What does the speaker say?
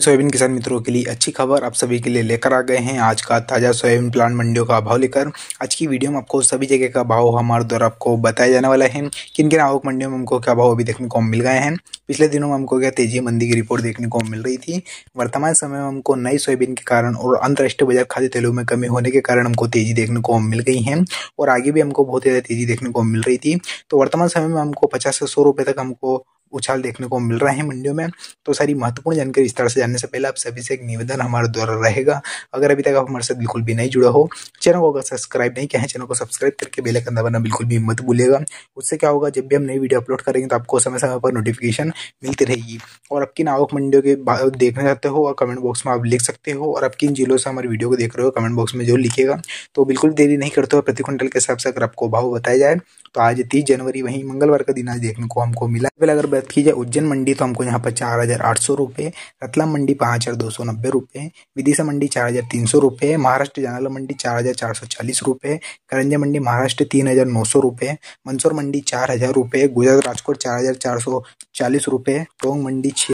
soybean किसान मित्रों के लिए अच्छी खबर आप सभी के लिए लेकर आ गए हैं आज का ताज़ा सोयाबीन प्लांट मंडियों का भाव लेकर आज की वीडियो में आपको सभी जगह का भाव हमारे द्वारा आपको बताया जाने वाला है किन किन आवक मंडियों में हमको क्या भाव अभी देखने को मिल गए हैं पिछले दिनों में हमको क्या तेजी मंदी की रिपोर्ट देखने को मिल रही थी वर्तमान समय में हमको नई सोयाबीन के कारण और अंतर्राष्ट्रीय बाजार खाद्य तेलों में कमी होने के कारण हमको तेजी देखने को मिल गई है और आगे भी हमको बहुत ज़्यादा तेजी देखने को मिल रही थी तो वर्तमान समय में हमको पचास से सौ रुपये तक हमको उछाल देखने को मिल रहा है मंडियों में तो सारी महत्वपूर्ण जानकारी इस तरह से जानने से पहले आप सभी से एक निवेदन हमारे द्वारा रहेगा अगर अभी तक आप हमारे साथ बिल्कुल भी नहीं जुड़ा हो चैनल को अगर सब्सक्राइब नहीं किया है चैनल को सब्सक्राइब करके बेल आइकन दबाना बिल्कुल भी मत भूलिएगा उससे क्या होगा जब भी हम नई वीडियो अपलोड करेंगे तो आपको समय समय पर नोटिफिकेशन मिलती रहेगी और आपकी नावक मंडियों के देखना चाहते हो और कमेंट बॉक्स में आप लिख सकते हो और आप किन जिलों से हमारी वीडियो को देख रहे हो कमेंट बॉक्स में जो लिखेगा तो बिल्कुल देरी नहीं करते हो प्रति क्विंटल के हिसाब से अगर आपको भाव बताया जाए तो आज तीस जनवरी वहीं मंगलवार का दिन आज देखने को हमको मिला अगर बात की जाए उज्जैन मंडी तो हमको यहाँ पर चार हज़ार आठ सौ रुपये रतलाम मंडी पाँच हज़ार दो सौ नब्बे रुपये विदिशा मंडी चार हज़ार तीन सौ रुपये महाराष्ट्र जानाला मंडी चार हज़ार चार सौ चालीस रुपये करंजा मंडी महाराष्ट्र तीन हज़ार नौ सौ रुपये मंदसौर मंडी चार हज़ार रुपये गुजरात राजकोट चार हज़ार चार सौ चालीस रुपये टोंग मंडी छह